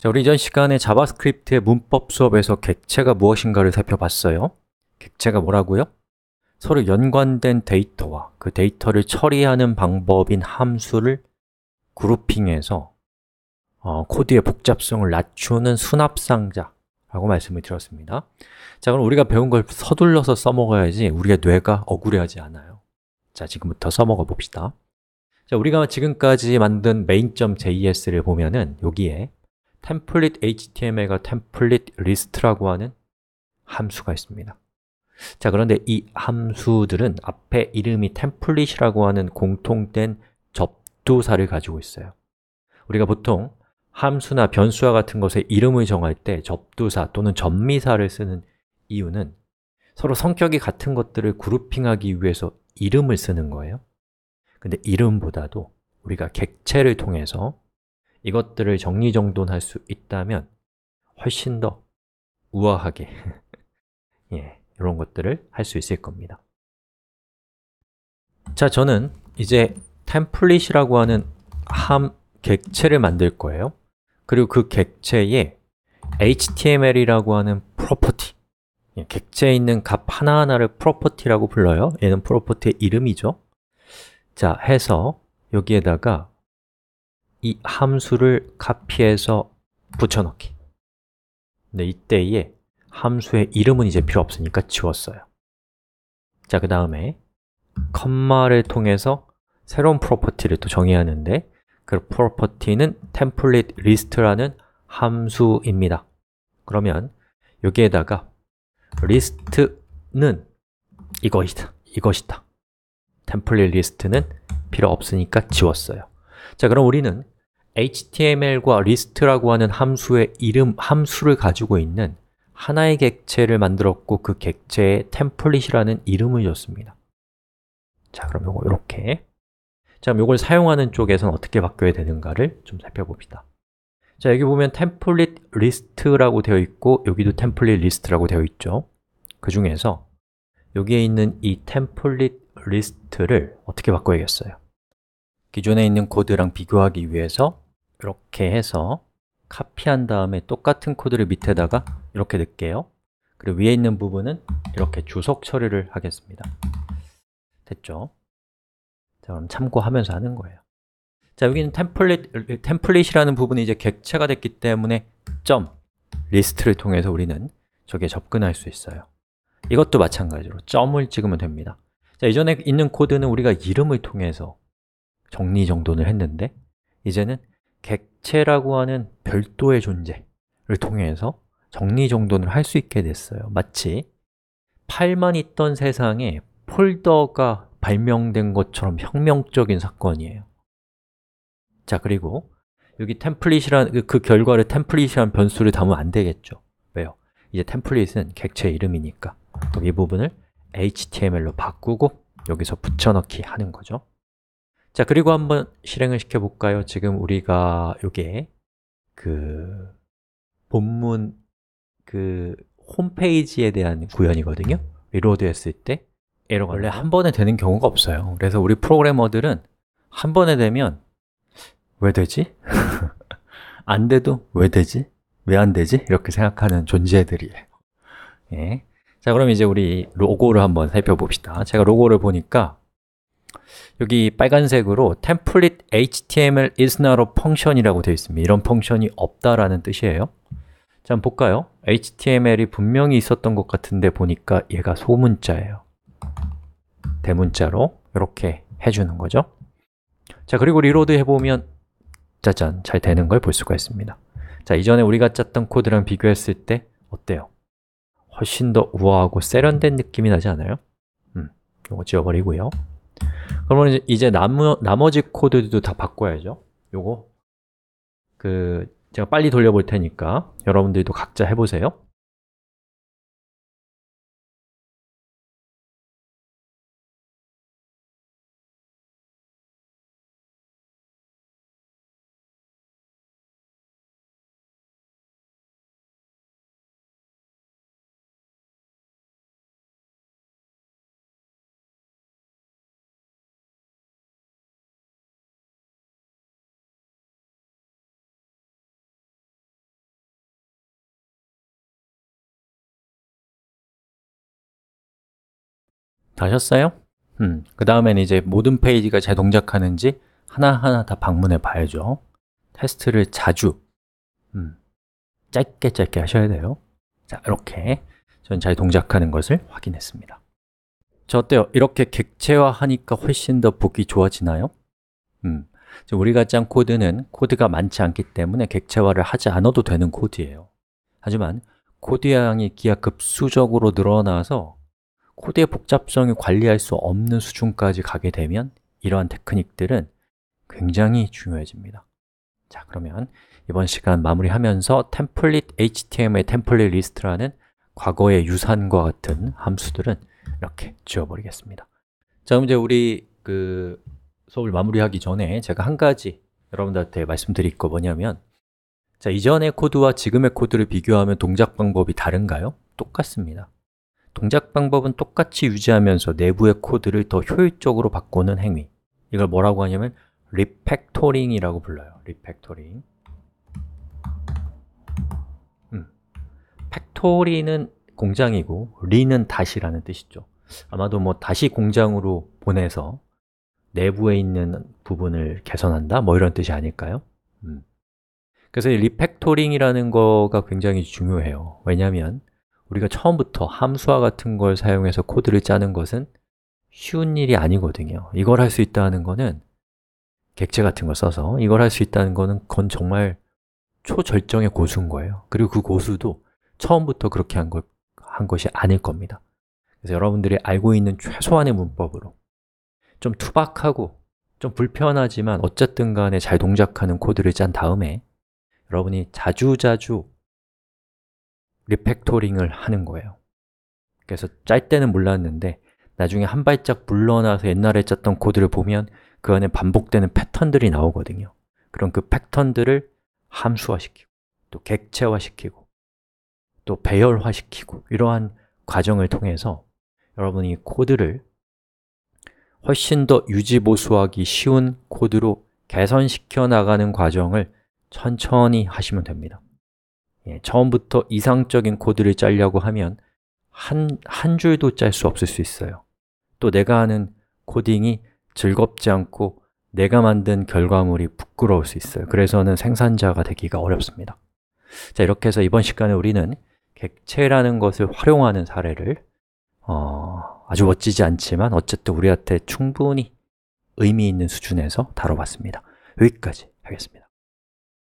자, 우리 이전 시간에 자바스크립트의 문법 수업에서 객체가 무엇인가를 살펴봤어요. 객체가 뭐라고요? 서로 연관된 데이터와 그 데이터를 처리하는 방법인 함수를 그룹핑해서 어, 코드의 복잡성을 낮추는 수납상자라고 말씀을 드렸습니다. 자, 그럼 우리가 배운 걸 서둘러서 써먹어야지 우리의 뇌가 억울해하지 않아요. 자, 지금부터 써먹어 봅시다. 자, 우리가 지금까지 만든 main.js를 보면은 여기에 template html과 template list라고 하는 함수가 있습니다. 자, 그런데 이 함수들은 앞에 이름이 template이라고 하는 공통된 접두사를 가지고 있어요. 우리가 보통 함수나 변수와 같은 것의 이름을 정할 때 접두사 또는 접미사를 쓰는 이유는 서로 성격이 같은 것들을 그룹핑하기 위해서 이름을 쓰는 거예요. 근데 이름보다도 우리가 객체를 통해서 이것들을 정리정돈할 수 있다면 훨씬 더 우아하게 예, 이런 것들을 할 수 있을 겁니다 자, 저는 이제 템플릿이라고 하는 함 객체를 만들 거예요 그리고 그 객체에 html이라고 하는 프로퍼티 예, 객체에 있는 값 하나하나를 프로퍼티라고 불러요 얘는 프로퍼티의 이름이죠 자, 해서 여기에다가 이 함수를 카피해서 붙여넣기 근 이때에 함수의 이름은 이제 필요 없으니까 지웠어요 자, 그 다음에 컴마를 통해서 새로운 프로퍼티를 또 정해야 하는데 그 프로퍼티는 template list라는 함수입니다 그러면 여기에다가 list는 이것이다, 이것이다 template list는 필요 없으니까 지웠어요 자, 그럼 우리는 html과 list라고 하는 함수의 이름 함수를 가지고 있는 하나의 객체를 만들었고 그 객체에 템플릿이라는 이름을 줬습니다. 자, 그럼 요거 이렇게 자, 그럼 이걸 사용하는 쪽에서는 어떻게 바뀌어야 되는가를 좀 살펴봅시다. 자, 여기 보면 템플릿 리스트라고 되어 있고 여기도 템플릿 리스트라고 되어 있죠. 그 중에서 여기에 있는 이 템플릿 리스트를 어떻게 바꿔야겠어요? 기존에 있는 코드랑 비교하기 위해서 이렇게 해서 카피한 다음에 똑같은 코드를 밑에다가 이렇게 넣을게요 그리고 위에 있는 부분은 이렇게 주석 처리를 하겠습니다 됐죠? 자, 그럼 참고하면서 하는 거예요 자, 여기는 템플릿, 템플릿이라는 부분이 이제 객체가 됐기 때문에 점, 리스트를 통해서 우리는 저기에 접근할 수 있어요 이것도 마찬가지로 점을 찍으면 됩니다 자, 이전에 있는 코드는 우리가 이름을 통해서 정리정돈을 했는데 이제는 객체라고 하는 별도의 존재를 통해서 정리정돈을 할 수 있게 됐어요 마치 파일만 있던 세상에 폴더가 발명된 것처럼 혁명적인 사건이에요 자, 그리고 여기 템플릿이란 그, 그 결과를 템플릿이란 변수를 담으면 안 되겠죠 왜요? 이제 템플릿은 객체 이름이니까 여기 부분을 HTML로 바꾸고 여기서 붙여넣기 하는 거죠 자, 그리고 한번 실행을 시켜볼까요? 지금 우리가 요게 그 본문 그 홈페이지에 대한 구현이거든요 리로드 했을 때 에러가 원래 한 번에 되는 경우가 없어요 그래서 우리 프로그래머들은 한 번에 되면 왜 되지? 안 돼도 왜 되지? 왜 안 되지? 이렇게 생각하는 존재들이에요 예. 자, 그럼 이제 우리 로고를 한번 살펴봅시다 제가 로고를 보니까 여기 빨간색으로 template html is not a function이라고 되어 있습니다. 이런 펑션이 없다라는 뜻이에요. 자, 한번 볼까요? html이 분명히 있었던 것 같은데 보니까 얘가 소문자예요. 대문자로 이렇게 해주는 거죠. 자, 그리고 리로드 해보면 짜잔, 잘 되는 걸 볼 수가 있습니다. 자, 이전에 우리가 짰던 코드랑 비교했을 때 어때요? 훨씬 더 우아하고 세련된 느낌이 나지 않아요? 음, 이거 지워버리고요. 그러면 이제 나머, 나머지 코드도 다 바꿔야죠 요거 그 제가 빨리 돌려볼 테니까 여러분들도 각자 해보세요 다셨어요? 음, 그 다음엔 이제 모든 페이지가 잘 동작하는지 하나하나 다 방문해 봐야죠. 테스트를 자주, 음, 짧게 짧게 하셔야 돼요. 자, 이렇게 전잘 동작하는 것을 확인했습니다. 저 어때요? 이렇게 객체화하니까 훨씬 더 보기 좋아지나요? 음, 우리가 짠 코드는 코드가 많지 않기 때문에 객체화를 하지 않아도 되는 코드예요. 하지만 코드 양이 기하급수적으로 늘어나서 코드의 복잡성을 관리할 수 없는 수준까지 가게 되면 이러한 테크닉들은 굉장히 중요해집니다 자, 그러면 이번 시간 마무리하면서 템플릿 html t e m p l a t 라는 과거의 유산과 같은 함수들은 이렇게 지워버리겠습니다 자, 그럼 이제 우리 그 수업을 마무리하기 전에 제가 한 가지 여러분들한테 말씀드릴 거 뭐냐면 자, 이전의 코드와 지금의 코드를 비교하면 동작 방법이 다른가요? 똑같습니다 동작 방법은 똑같이 유지하면서 내부의 코드를 더 효율적으로 바꾸는 행위 이걸 뭐라고 하냐면 리팩토링이라고 불러요 리팩토링 음. 팩토리는 공장이고 리는 다시라는 뜻이죠 아마도 뭐 다시 공장으로 보내서 내부에 있는 부분을 개선한다? 뭐 이런 뜻이 아닐까요? 음. 그래서 리팩토링이라는 거가 굉장히 중요해요 왜냐하면 우리가 처음부터 함수와 같은 걸 사용해서 코드를 짜는 것은 쉬운 일이 아니거든요 이걸 할 수 있다는 거는 객체 같은 걸 써서 이걸 할 수 있다는 거는 그건 정말 초절정의 고수인 거예요 그리고 그 고수도 처음부터 그렇게 한, 걸, 한 것이 아닐 겁니다 그래서 여러분들이 알고 있는 최소한의 문법으로 좀 투박하고 좀 불편하지만 어쨌든 간에 잘 동작하는 코드를 짠 다음에 여러분이 자주자주 리팩토링을 하는 거예요 그래서 짤 때는 몰랐는데 나중에 한 발짝 물러나서 옛날에 짰던 코드를 보면 그 안에 반복되는 패턴들이 나오거든요 그럼 그 패턴들을 함수화시키고 또 객체화시키고 또 배열화시키고 이러한 과정을 통해서 여러분이 코드를 훨씬 더 유지보수하기 쉬운 코드로 개선시켜 나가는 과정을 천천히 하시면 됩니다 예, 처음부터 이상적인 코드를 짤려고 하면 한, 한 줄도 짤 수 없을 수 있어요. 또 내가 하는 코딩이 즐겁지 않고 내가 만든 결과물이 부끄러울 수 있어요. 그래서는 생산자가 되기가 어렵습니다. 자, 이렇게 해서 이번 시간에 우리는 객체라는 것을 활용하는 사례를 어, 아주 멋지지 않지만 어쨌든 우리한테 충분히 의미 있는 수준에서 다뤄봤습니다. 여기까지 하겠습니다.